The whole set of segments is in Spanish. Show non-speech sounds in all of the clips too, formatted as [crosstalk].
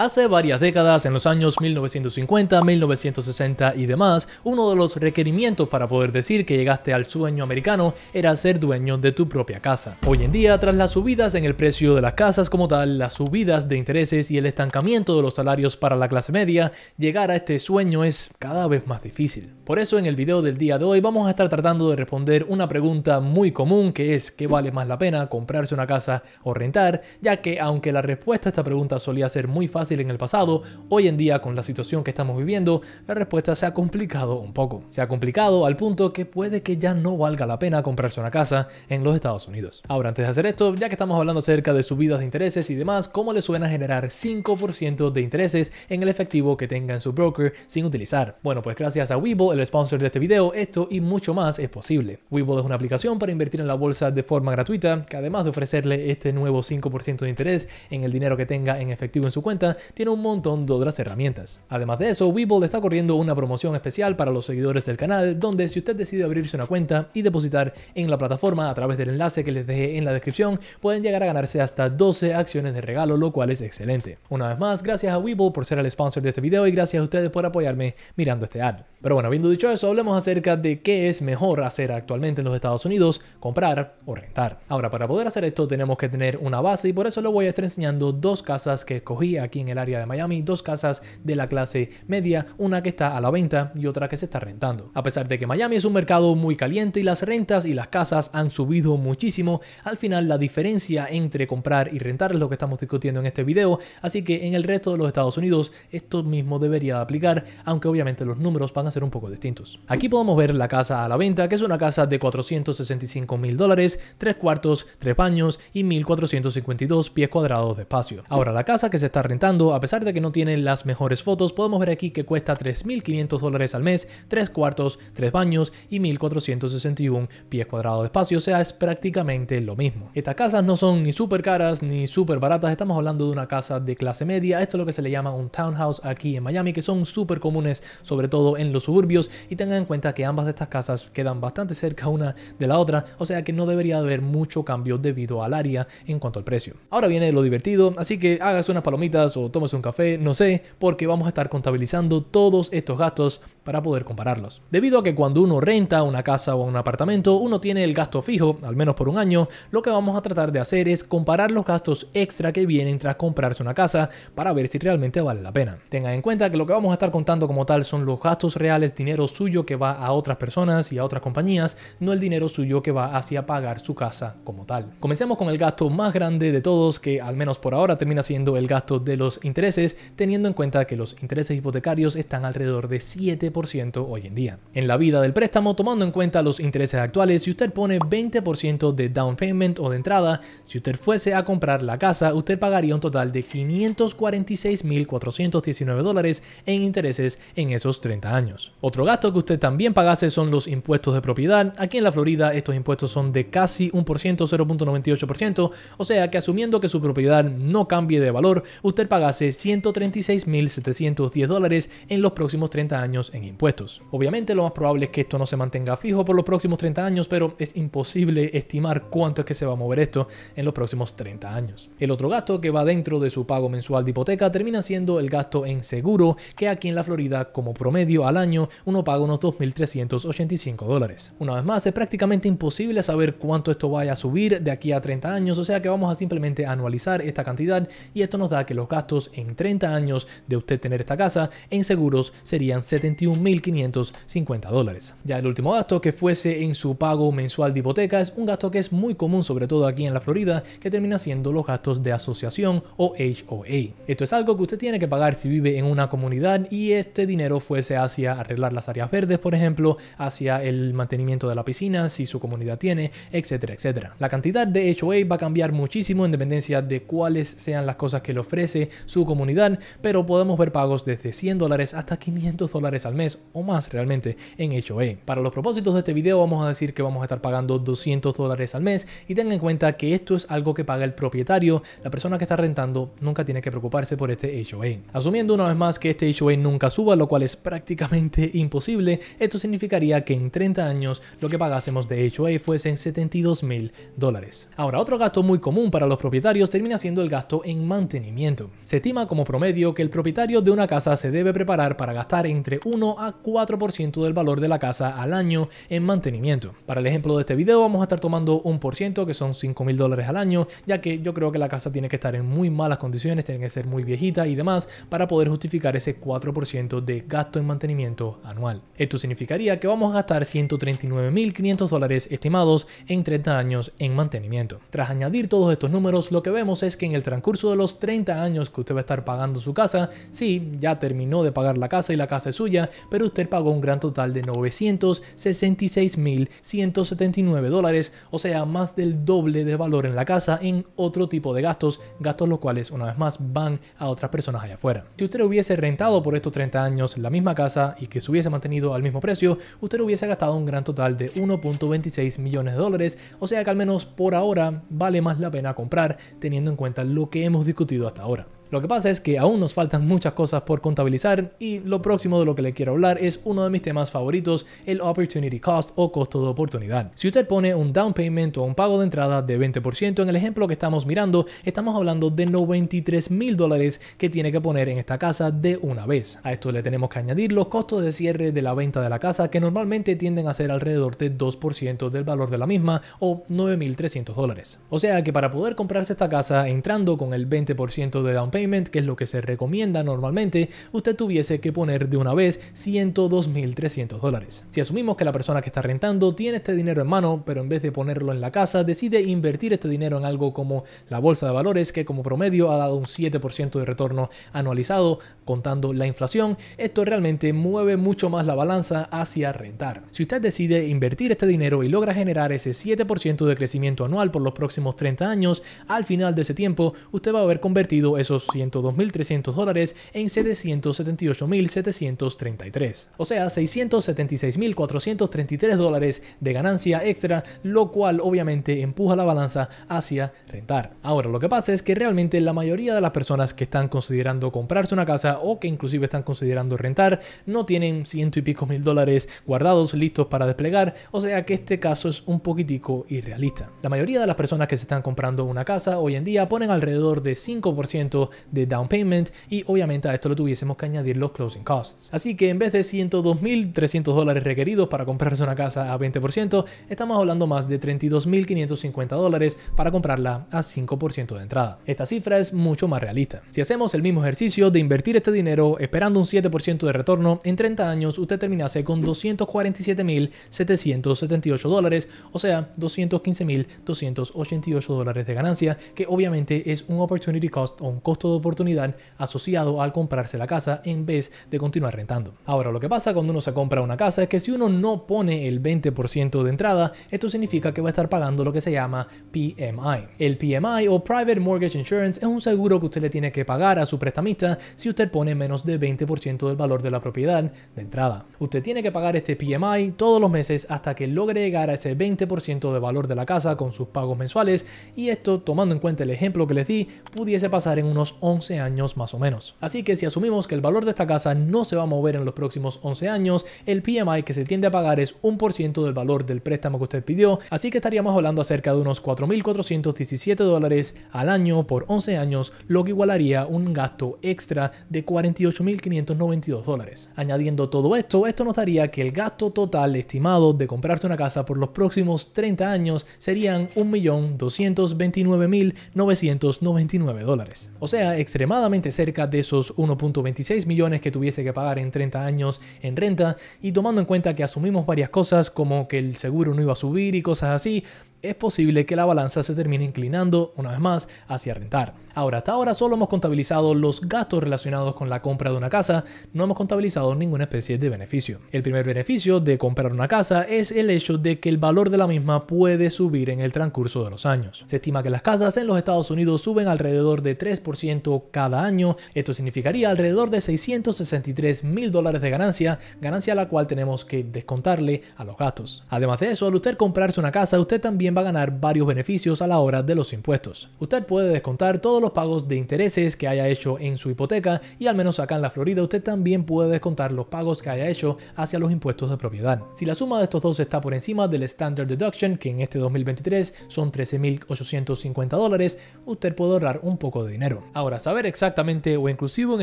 Hace varias décadas, en los años 1950, 1960 y demás, uno de los requerimientos para poder decir que llegaste al sueño americano era ser dueño de tu propia casa. Hoy en día, tras las subidas en el precio de las casas como tal, las subidas de intereses y el estancamiento de los salarios para la clase media, llegar a este sueño es cada vez más difícil. Por eso en el video del día de hoy vamos a estar tratando de responder una pregunta muy común que es ¿qué vale más la pena comprarse una casa o rentar? Ya que aunque la respuesta a esta pregunta solía ser muy fácil, en el pasado, hoy en día con la situación que estamos viviendo, la respuesta se ha complicado un poco. Se ha complicado al punto que puede que ya no valga la pena comprarse una casa en los Estados Unidos. Ahora, antes de hacer esto, ya que estamos hablando acerca de subidas de intereses y demás, ¿cómo le suena generar 5% de intereses en el efectivo que tenga en su broker sin utilizar? Bueno, pues gracias a Webull, el sponsor de este video, esto y mucho más es posible. Webull es una aplicación para invertir en la bolsa de forma gratuita, que además de ofrecerle este nuevo 5% de interés en el dinero que tenga en efectivo en su cuenta, tiene un montón de otras herramientas. Además de eso, Webull está corriendo una promoción especial para los seguidores del canal, donde si usted decide abrirse una cuenta y depositar en la plataforma a través del enlace que les dejé en la descripción, pueden llegar a ganarse hasta 12 acciones de regalo, lo cual es excelente. Una vez más, gracias a Webull por ser el sponsor de este video y gracias a ustedes por apoyarme mirando este ad. Pero bueno, habiendo dicho eso, hablemos acerca de qué es mejor hacer actualmente en los Estados Unidos, comprar o rentar. Ahora, para poder hacer esto tenemos que tener una base y por eso les voy a estar enseñando dos casas que escogí aquí en el área de Miami, dos casas de la clase media, una que está a la venta y otra que se está rentando. A pesar de que Miami es un mercado muy caliente y las rentas y las casas han subido muchísimo, al final la diferencia entre comprar y rentar es lo que estamos discutiendo en este video, así que en el resto de los Estados Unidos esto mismo debería aplicar, aunque obviamente los números van a ser un poco distintos. Aquí podemos ver la casa a la venta, que es una casa de 465 mil dólares, tres cuartos, tres baños y 1452 pies cuadrados de espacio. Ahora la casa que se está rentando a pesar de que no tiene las mejores fotos, podemos ver aquí que cuesta 3.500 dólares al mes, 3 cuartos, 3 baños y 1.461 pies cuadrados de espacio, o sea, es prácticamente lo mismo. Estas casas no son ni súper caras ni súper baratas, estamos hablando de una casa de clase media, esto es lo que se le llama un townhouse aquí en Miami, que son súper comunes, sobre todo en los suburbios, y tengan en cuenta que ambas de estas casas quedan bastante cerca una de la otra, o sea que no debería haber mucho cambio debido al área en cuanto al precio. Ahora viene lo divertido, así que hagas unas palomitas tómese un café, no sé, porque vamos a estar contabilizando todos estos gastos para poder compararlos. Debido a que cuando uno renta una casa o un apartamento, uno tiene el gasto fijo, al menos por un año, lo que vamos a tratar de hacer es comparar los gastos extra que vienen tras comprarse una casa para ver si realmente vale la pena. Tengan en cuenta que lo que vamos a estar contando como tal son los gastos reales, dinero suyo que va a otras personas y a otras compañías, no el dinero suyo que va hacia pagar su casa como tal. Comencemos con el gasto más grande de todos, que al menos por ahora termina siendo el gasto de los intereses, teniendo en cuenta que los intereses hipotecarios están alrededor de 7% hoy en día. En la vida del préstamo, tomando en cuenta los intereses actuales, si usted pone 20% de down payment o de entrada, si usted fuese a comprar la casa, usted pagaría un total de 546.419 dólares en intereses en esos 30 años. Otro gasto que usted también pagase son los impuestos de propiedad. Aquí en la Florida estos impuestos son de casi 1%, 0.98%, o sea que asumiendo que su propiedad no cambie de valor, usted paga pagase 136.710 dólares en los próximos 30 años en impuestos. Obviamente lo más probable es que esto no se mantenga fijo por los próximos 30 años, pero es imposible estimar cuánto es que se va a mover esto en los próximos 30 años. El otro gasto que va dentro de su pago mensual de hipoteca termina siendo el gasto en seguro, que aquí en la Florida como promedio al año uno paga unos 2.385 dólares. Una vez más, es prácticamente imposible saber cuánto esto vaya a subir de aquí a 30 años, o sea que vamos a simplemente anualizar esta cantidad y esto nos da que los gastos en 30 años de usted tener esta casa en seguros serían 71.550 dólares. Ya el último gasto que fuese en su pago mensual de hipoteca es un gasto que es muy común sobre todo aquí en la Florida que termina siendo los gastos de asociación o HOA. Esto es algo que usted tiene que pagar si vive en una comunidad y este dinero fuese hacia arreglar las áreas verdes por ejemplo, hacia el mantenimiento de la piscina si su comunidad tiene, etcétera, etcétera. La cantidad de HOA va a cambiar muchísimo en dependencia de cuáles sean las cosas que le ofrece su comunidad, pero podemos ver pagos desde 100 dólares hasta 500 dólares al mes o más realmente en HOA. E. Para los propósitos de este video vamos a decir que vamos a estar pagando 200 dólares al mes y tengan en cuenta que esto es algo que paga el propietario, la persona que está rentando nunca tiene que preocuparse por este HOA. E. Asumiendo una vez más que este HOA e nunca suba, lo cual es prácticamente [laughs] imposible, esto significaría que en 30 años lo que pagásemos de HOA fuesen 72 mil dólares. Ahora, otro gasto muy común para los propietarios termina siendo el gasto en mantenimiento. Se estima como promedio que el propietario de una casa se debe preparar para gastar entre 1 a 4% del valor de la casa al año en mantenimiento. Para el ejemplo de este video vamos a estar tomando un por ciento que son 5 mil dólares al año, ya que yo creo que la casa tiene que estar en muy malas condiciones, tiene que ser muy viejita y demás para poder justificar ese 4% de gasto en mantenimiento anual. Esto significaría que vamos a gastar 139 mil 500 dólares estimados en 30 años en mantenimiento. Tras añadir todos estos números, lo que vemos es que en el transcurso de los 30 años que usted va a estar pagando su casa. Sí, ya terminó de pagar la casa y la casa es suya, pero usted pagó un gran total de 966.179 dólares, o sea, más del doble de valor en la casa en otro tipo de gastos, gastos los cuales una vez más van a otras personas allá afuera. Si usted hubiese rentado por estos 30 años la misma casa y que se hubiese mantenido al mismo precio, usted hubiese gastado un gran total de 1.26 millones de dólares, o sea que al menos por ahora vale más la pena comprar teniendo en cuenta lo que hemos discutido hasta ahora. Lo que pasa es que aún nos faltan muchas cosas por contabilizar y lo próximo de lo que le quiero hablar es uno de mis temas favoritos, el opportunity cost o costo de oportunidad. Si usted pone un down payment o un pago de entrada de 20% en el ejemplo que estamos mirando, estamos hablando de 93 mil dólares que tiene que poner en esta casa de una vez. A esto le tenemos que añadir los costos de cierre de la venta de la casa que normalmente tienden a ser alrededor de 2% del valor de la misma o 9.300 dólares. O sea que para poder comprarse esta casa entrando con el 20% de down payment que es lo que se recomienda normalmente, usted tuviese que poner de una vez 102.300 dólares. Si asumimos que la persona que está rentando tiene este dinero en mano, pero en vez de ponerlo en la casa, decide invertir este dinero en algo como la bolsa de valores, que como promedio ha dado un 7% de retorno anualizado, contando la inflación, esto realmente mueve mucho más la balanza hacia rentar. Si usted decide invertir este dinero y logra generar ese 7% de crecimiento anual por los próximos 30 años, al final de ese tiempo usted va a haber convertido esos 102.300 dólares en 778.733, o sea 676.433 dólares de ganancia extra, lo cual obviamente empuja la balanza hacia rentar. Ahora, lo que pasa es que realmente la mayoría de las personas que están considerando comprarse una casa o que inclusive están considerando rentar no tienen ciento y pico mil dólares guardados listos para desplegar, o sea que este caso es un poquitico irrealista. La mayoría de las personas que se están comprando una casa hoy en día ponen alrededor de 5% de down payment y obviamente a esto le tuviésemos que añadir los closing costs. Así que en vez de 102.300 dólares requeridos para comprarse una casa a 20%, estamos hablando más de 32.550 dólares para comprarla a 5% de entrada. Esta cifra es mucho más realista. Si hacemos el mismo ejercicio de invertir este dinero esperando un 7% de retorno, en 30 años usted terminase con 247.778 dólares, o sea, 215.288 dólares de ganancia, que obviamente es un opportunity cost o un costo oportunidad asociado al comprarse la casa en vez de continuar rentando. Ahora, lo que pasa cuando uno se compra una casa es que si uno no pone el 20% de entrada, esto significa que va a estar pagando lo que se llama PMI. El PMI o Private Mortgage Insurance es un seguro que usted le tiene que pagar a su prestamista si usted pone menos de 20% del valor de la propiedad de entrada. Usted tiene que pagar este PMI todos los meses hasta que logre llegar a ese 20% de valor de la casa con sus pagos mensuales y esto, tomando en cuenta el ejemplo que les di, pudiese pasar en unos 11 años más o menos. Así que si asumimos que el valor de esta casa no se va a mover en los próximos 11 años, el PMI que se tiende a pagar es un por ciento del valor del préstamo que usted pidió, así que estaríamos hablando acerca de unos 4.417 dólares al año por 11 años, lo que igualaría un gasto extra de 48.592 dólares. Añadiendo todo esto, esto nos daría que el gasto total estimado de comprarse una casa por los próximos 30 años serían 1.229.999 dólares. O sea, extremadamente cerca de esos 1.26 millones que tuviese que pagar en 30 años en renta y tomando en cuenta que asumimos varias cosas como que el seguro no iba a subir y cosas así, es posible que la balanza se termine inclinando, una vez más, hacia rentar. Ahora, hasta ahora solo hemos contabilizado los gastos relacionados con la compra de una casa, no hemos contabilizado ninguna especie de beneficio. El primer beneficio de comprar una casa es el hecho de que el valor de la misma puede subir en el transcurso de los años. Se estima que las casas en los Estados Unidos suben alrededor de 3% cada año, esto significaría alrededor de 663 mil dólares de ganancia, ganancia a la cual tenemos que descontarle a los gastos. Además de eso, al usted comprarse una casa, usted también va a ganar varios beneficios a la hora de los impuestos. Usted puede descontar todos los pagos de intereses que haya hecho en su hipoteca y al menos acá en la Florida usted también puede descontar los pagos que haya hecho hacia los impuestos de propiedad. Si la suma de estos dos está por encima del Standard Deduction, que en este 2023 son 13.850 dólares, usted puede ahorrar un poco de dinero. Ahora, saber exactamente o inclusive un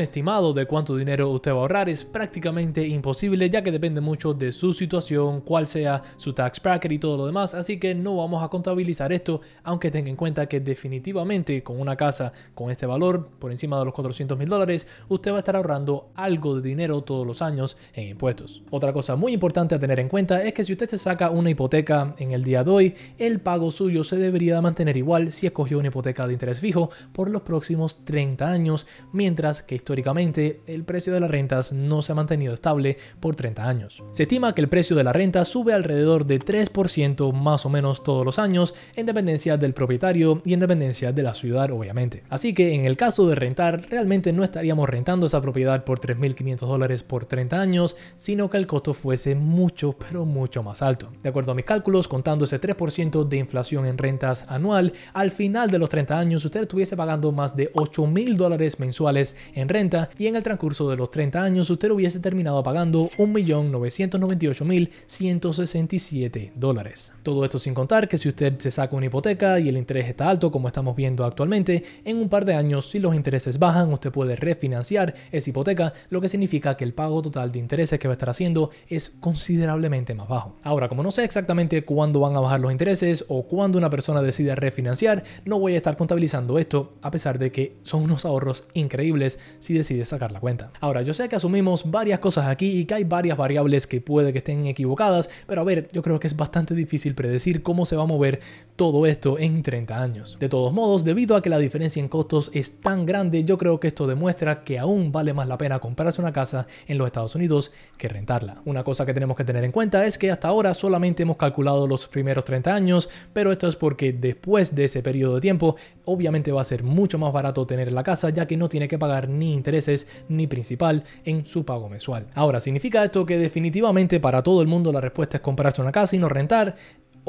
estimado de cuánto dinero usted va a ahorrar es prácticamente imposible ya que depende mucho de su situación, cuál sea su tax bracket y todo lo demás, así que no vamos a contabilizar esto, aunque tenga en cuenta que definitivamente con una casa con este valor por encima de los 400 mil dólares, usted va a estar ahorrando algo de dinero todos los años en impuestos. Otra cosa muy importante a tener en cuenta es que si usted se saca una hipoteca en el día de hoy, el pago suyo se debería mantener igual si escogió una hipoteca de interés fijo por los próximos 30 años, mientras que históricamente el precio de las rentas no se ha mantenido estable por 30 años. Se estima que el precio de la renta sube alrededor de 3% más o menos todos los años, en dependencia del propietario y en dependencia de la ciudad, obviamente. Así que en el caso de rentar, realmente no estaríamos rentando esa propiedad por 3.500 dólares por 30 años, sino que el costo fuese mucho, pero mucho más alto. De acuerdo a mis cálculos, contando ese 3% de inflación en rentas anual, al final de los 30 años usted estuviese pagando más de 8.000 dólares mensuales en renta y en el transcurso de los 30 años usted hubiese terminado pagando 1.998.167 dólares. Todo esto sin contar que si usted se saca una hipoteca y el interés está alto, como estamos viendo actualmente, en un par de años, si los intereses bajan, usted puede refinanciar esa hipoteca, lo que significa que el pago total de intereses que va a estar haciendo es considerablemente más bajo. Ahora, como no sé exactamente cuándo van a bajar los intereses o cuándo una persona decide refinanciar, no voy a estar contabilizando esto, a pesar de que son unos ahorros increíbles si decide sacar la cuenta. Ahora, yo sé que asumimos varias cosas aquí y que hay varias variables que puede que estén equivocadas, pero a ver, yo creo que es bastante difícil predecir cómo se va a mover todo esto en 30 años. De todos modos, debido a que la diferencia en costos es tan grande, yo creo que esto demuestra que aún vale más la pena comprarse una casa en los Estados Unidos que rentarla. Una cosa que tenemos que tener en cuenta es que hasta ahora solamente hemos calculado los primeros 30 años, pero esto es porque después de ese periodo de tiempo, obviamente va a ser mucho más barato tener la casa ya que no tiene que pagar ni intereses ni principal en su pago mensual. Ahora, ¿significa esto que definitivamente para todo el mundo la respuesta es comprarse una casa y no rentar?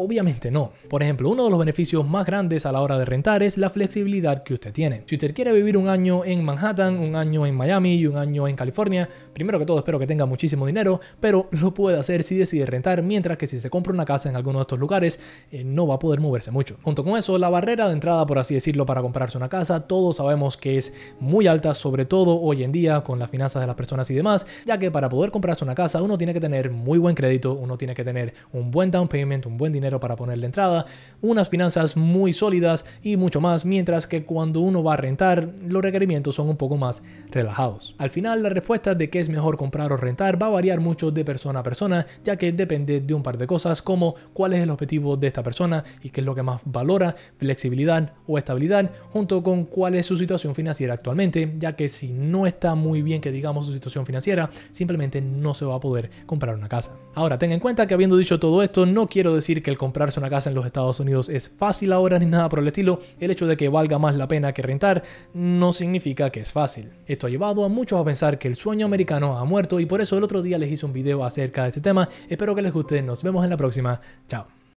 Obviamente no. Por ejemplo, uno de los beneficios más grandes a la hora de rentar es la flexibilidad que usted tiene. Si usted quiere vivir un año en Manhattan, un año en Miami y un año en California, primero que todo espero que tenga muchísimo dinero, pero lo puede hacer si decide rentar, mientras que si se compra una casa en alguno de estos lugares, eh, no va a poder moverse mucho. Junto con eso, la barrera de entrada, por así decirlo, para comprarse una casa, todos sabemos que es muy alta, sobre todo hoy en día con las finanzas de las personas y demás, ya que para poder comprarse una casa uno tiene que tener muy buen crédito, uno tiene que tener un buen down payment, un buen dinero para para ponerle entrada, unas finanzas muy sólidas y mucho más, mientras que cuando uno va a rentar, los requerimientos son un poco más relajados. Al final, la respuesta de qué es mejor comprar o rentar va a variar mucho de persona a persona, ya que depende de un par de cosas como cuál es el objetivo de esta persona y qué es lo que más valora, flexibilidad o estabilidad, junto con cuál es su situación financiera actualmente, ya que si no está muy bien que digamos su situación financiera, simplemente no se va a poder comprar una casa. Ahora, ten en cuenta que habiendo dicho todo esto, no quiero decir que el comprarse una casa en los Estados Unidos es fácil ahora ni nada por el estilo, el hecho de que valga más la pena que rentar no significa que es fácil. Esto ha llevado a muchos a pensar que el sueño americano ha muerto y por eso el otro día les hice un video acerca de este tema. Espero que les guste, nos vemos en la próxima. Chao.